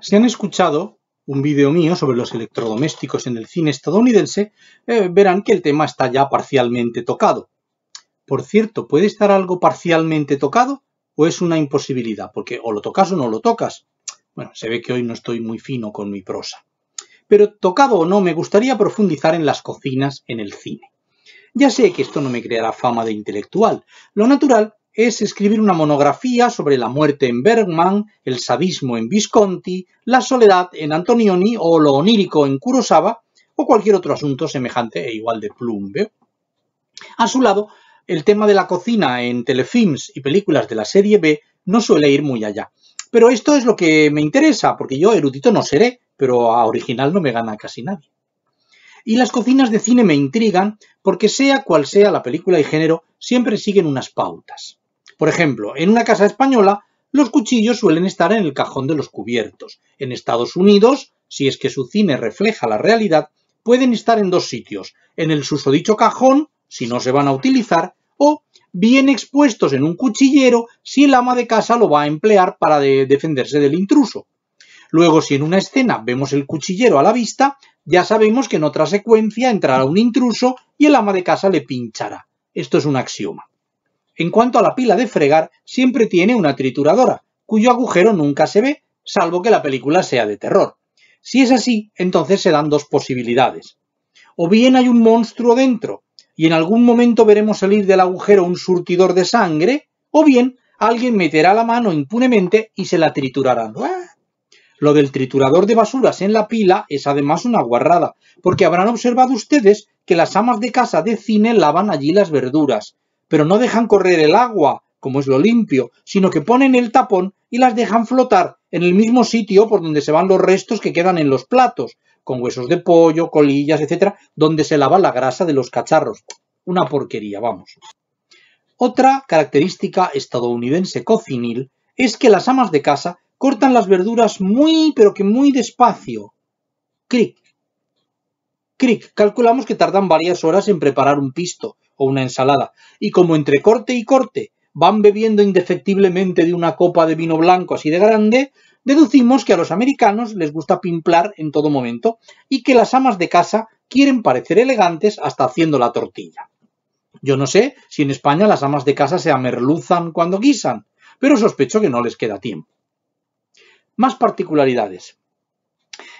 Si han escuchado un vídeo mío sobre los electrodomésticos en el cine estadounidense, eh, verán que el tema está ya parcialmente tocado. Por cierto, ¿puede estar algo parcialmente tocado o es una imposibilidad? Porque o lo tocas o no lo tocas. Bueno, se ve que hoy no estoy muy fino con mi prosa. Pero tocado o no, me gustaría profundizar en las cocinas en el cine. Ya sé que esto no me creará fama de intelectual. Lo natural es escribir una monografía sobre la muerte en Bergman, el sadismo en Visconti, la soledad en Antonioni o lo onírico en Kurosawa o cualquier otro asunto semejante e igual de plumbe. A su lado, el tema de la cocina en telefilms y películas de la serie B no suele ir muy allá. Pero esto es lo que me interesa, porque yo erudito no seré, pero a original no me gana casi nadie. Y las cocinas de cine me intrigan porque sea cual sea la película y género, siempre siguen unas pautas. Por ejemplo, en una casa española, los cuchillos suelen estar en el cajón de los cubiertos. En Estados Unidos, si es que su cine refleja la realidad, pueden estar en dos sitios, en el susodicho cajón, si no se van a utilizar, o bien expuestos en un cuchillero si el ama de casa lo va a emplear para defenderse del intruso. Luego, si en una escena vemos el cuchillero a la vista, ya sabemos que en otra secuencia entrará un intruso y el ama de casa le pinchará. Esto es un axioma. En cuanto a la pila de fregar, siempre tiene una trituradora, cuyo agujero nunca se ve, salvo que la película sea de terror. Si es así, entonces se dan dos posibilidades. O bien hay un monstruo dentro, y en algún momento veremos salir del agujero un surtidor de sangre, o bien alguien meterá la mano impunemente y se la triturará. Lo del triturador de basuras en la pila es además una guarrada, porque habrán observado ustedes que las amas de casa de cine lavan allí las verduras, pero no dejan correr el agua, como es lo limpio, sino que ponen el tapón y las dejan flotar en el mismo sitio por donde se van los restos que quedan en los platos, con huesos de pollo, colillas, etcétera, donde se lava la grasa de los cacharros. Una porquería, vamos. Otra característica estadounidense cocinil es que las amas de casa cortan las verduras muy, pero que muy despacio. Cric. Cric. Calculamos que tardan varias horas en preparar un pisto, o una ensalada. Y como entre corte y corte van bebiendo indefectiblemente de una copa de vino blanco así de grande, deducimos que a los americanos les gusta pimplar en todo momento y que las amas de casa quieren parecer elegantes hasta haciendo la tortilla. Yo no sé si en España las amas de casa se amerluzan cuando guisan, pero sospecho que no les queda tiempo. Más particularidades.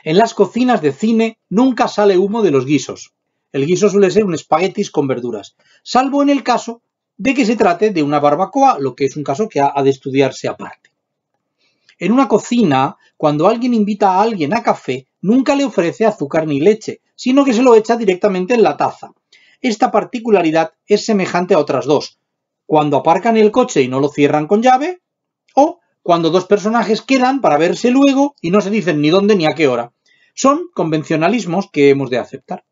En las cocinas de cine nunca sale humo de los guisos. El guiso suele ser un espaguetis con verduras, salvo en el caso de que se trate de una barbacoa, lo que es un caso que ha de estudiarse aparte. En una cocina, cuando alguien invita a alguien a café, nunca le ofrece azúcar ni leche, sino que se lo echa directamente en la taza. Esta particularidad es semejante a otras dos, cuando aparcan el coche y no lo cierran con llave, o cuando dos personajes quedan para verse luego y no se dicen ni dónde ni a qué hora. Son convencionalismos que hemos de aceptar.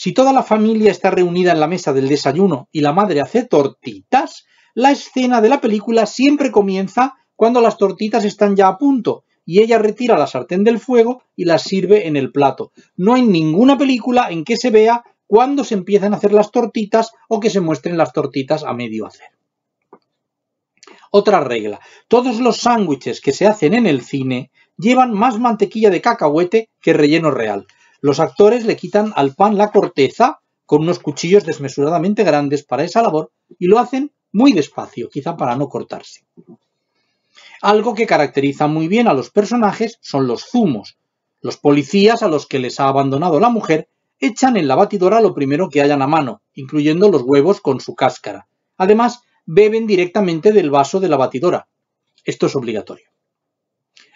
Si toda la familia está reunida en la mesa del desayuno y la madre hace tortitas, la escena de la película siempre comienza cuando las tortitas están ya a punto y ella retira la sartén del fuego y las sirve en el plato. No hay ninguna película en que se vea cuando se empiezan a hacer las tortitas o que se muestren las tortitas a medio hacer. Otra regla, todos los sándwiches que se hacen en el cine llevan más mantequilla de cacahuete que relleno real. Los actores le quitan al pan la corteza con unos cuchillos desmesuradamente grandes para esa labor y lo hacen muy despacio, quizá para no cortarse. Algo que caracteriza muy bien a los personajes son los zumos. Los policías a los que les ha abandonado la mujer echan en la batidora lo primero que hayan a mano, incluyendo los huevos con su cáscara. Además, beben directamente del vaso de la batidora. Esto es obligatorio.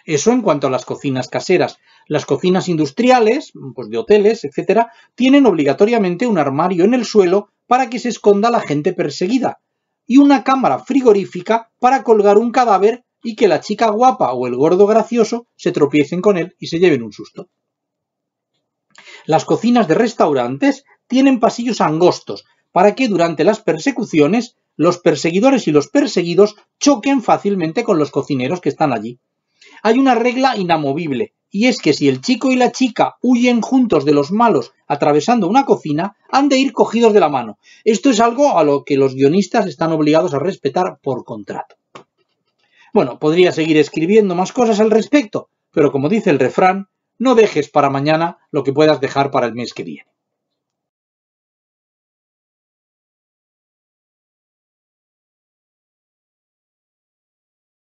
Eso en cuanto a las cocinas caseras. Las cocinas industriales, pues de hoteles, etcétera, tienen obligatoriamente un armario en el suelo para que se esconda la gente perseguida y una cámara frigorífica para colgar un cadáver y que la chica guapa o el gordo gracioso se tropiecen con él y se lleven un susto. Las cocinas de restaurantes tienen pasillos angostos para que durante las persecuciones los perseguidores y los perseguidos choquen fácilmente con los cocineros que están allí. Hay una regla inamovible, y es que si el chico y la chica huyen juntos de los malos atravesando una cocina, han de ir cogidos de la mano. Esto es algo a lo que los guionistas están obligados a respetar por contrato. Bueno, podría seguir escribiendo más cosas al respecto, pero como dice el refrán, no dejes para mañana lo que puedas dejar para el mes que viene.